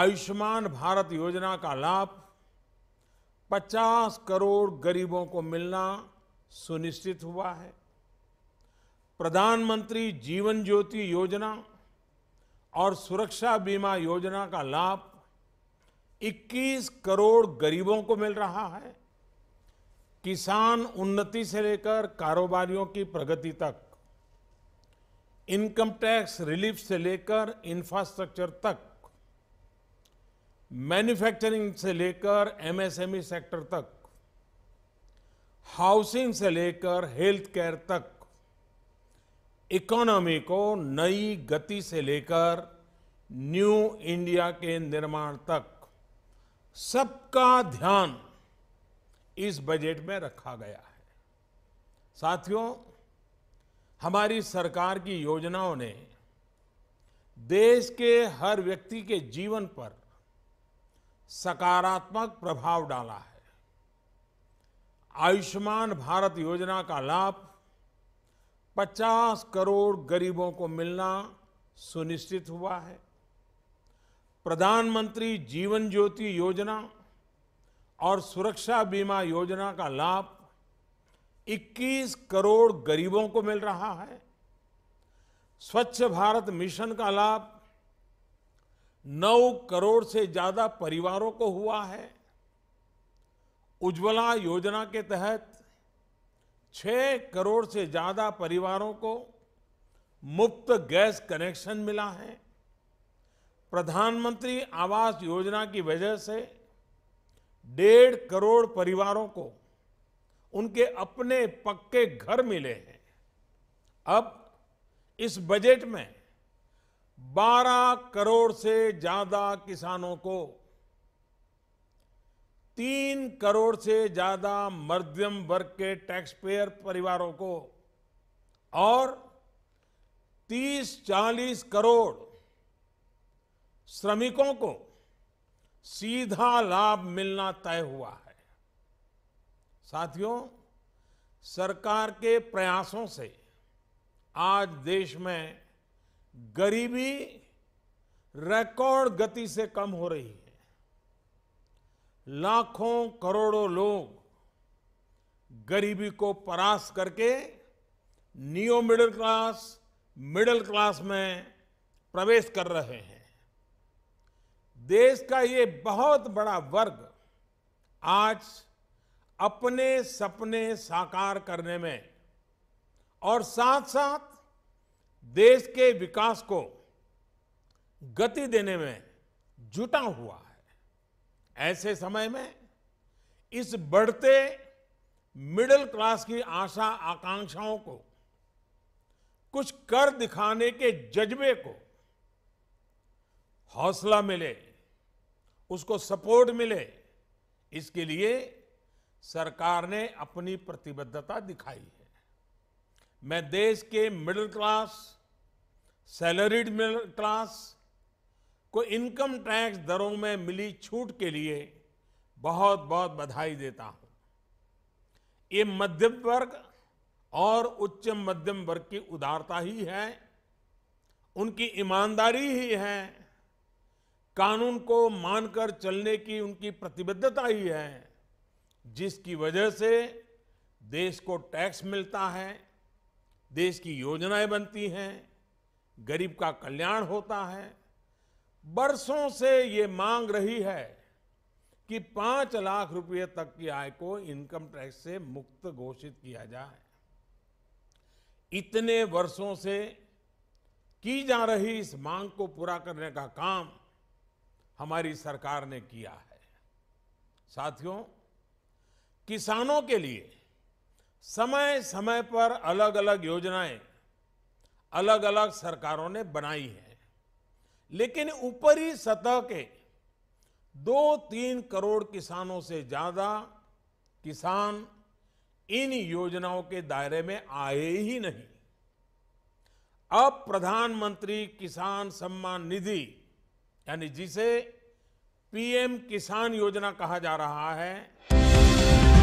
आयुष्मान भारत योजना का लाभ 50 करोड़ गरीबों को मिलना सुनिश्चित हुआ है प्रधानमंत्री जीवन ज्योति योजना और सुरक्षा बीमा योजना का लाभ 21 करोड़ गरीबों को मिल रहा है किसान उन्नति से लेकर कारोबारियों की प्रगति तक इनकम टैक्स रिलीफ से लेकर इंफ्रास्ट्रक्चर तक मैन्युफैक्चरिंग से लेकर एमएसएमई सेक्टर e तक हाउसिंग से लेकर हेल्थ केयर तक इकोनॉमी को नई गति से लेकर न्यू इंडिया के निर्माण तक सबका ध्यान इस बजट में रखा गया है साथियों हमारी सरकार की योजनाओं ने देश के हर व्यक्ति के जीवन पर सकारात्मक प्रभाव डाला है आयुष्मान भारत योजना का लाभ 50 करोड़ गरीबों को मिलना सुनिश्चित हुआ है प्रधानमंत्री जीवन ज्योति योजना और सुरक्षा बीमा योजना का लाभ 21 करोड़ गरीबों को मिल रहा है स्वच्छ भारत मिशन का लाभ नौ करोड़ से ज्यादा परिवारों को हुआ है उज्ज्वला योजना के तहत छह करोड़ से ज्यादा परिवारों को मुफ्त गैस कनेक्शन मिला है प्रधानमंत्री आवास योजना की वजह से डेढ़ करोड़ परिवारों को उनके अपने पक्के घर मिले हैं अब इस बजट में 12 करोड़ से ज्यादा किसानों को तीन करोड़ से ज्यादा मध्यम वर्ग के टैक्स पेयर परिवारों को और 30-40 करोड़ श्रमिकों को सीधा लाभ मिलना तय हुआ है साथियों सरकार के प्रयासों से आज देश में गरीबी रिकॉर्ड गति से कम हो रही है लाखों करोड़ों लोग गरीबी को परास करके neo middle class middle class में प्रवेश कर रहे हैं देश का ये बहुत बड़ा वर्ग आज अपने सपने साकार करने में और साथ साथ देश के विकास को गति देने में जुटा हुआ है ऐसे समय में इस बढ़ते मिडिल क्लास की आशा आकांक्षाओं को कुछ कर दिखाने के जज्बे को हौसला मिले उसको सपोर्ट मिले इसके लिए सरकार ने अपनी प्रतिबद्धता दिखाई है मैं देश के middle class salaried middle class को इनकम टैक्स दरों में मिली छूट के लिए बहुत बहुत बधाई देता हूं ये मध्यम वर्ग और उच्च मध्यम वर्ग की उदारता ही है उनकी ईमानदारी ही है कानून को मानकर चलने की उनकी प्रतिबद्धता ही है जिसकी वजह से देश को टैक्स मिलता है देश की योजनाएं बनती हैं गरीब का कल्याण होता है बरसों से ये मांग रही है कि पांच लाख रुपए तक की आय को इनकम टैक्स से मुक्त घोषित किया जाए इतने वर्षों से की जा रही इस मांग को पूरा करने का काम हमारी सरकार ने किया है साथियों किसानों के लिए समय समय पर अलग अलग योजनाएं अलग अलग सरकारों ने बनाई है लेकिन ऊपरी सतह के दो तीन करोड़ किसानों से ज्यादा किसान इन योजनाओं के दायरे में आए ही नहीं अब प्रधानमंत्री किसान सम्मान निधि यानी जिसे पीएम किसान योजना कहा जा रहा है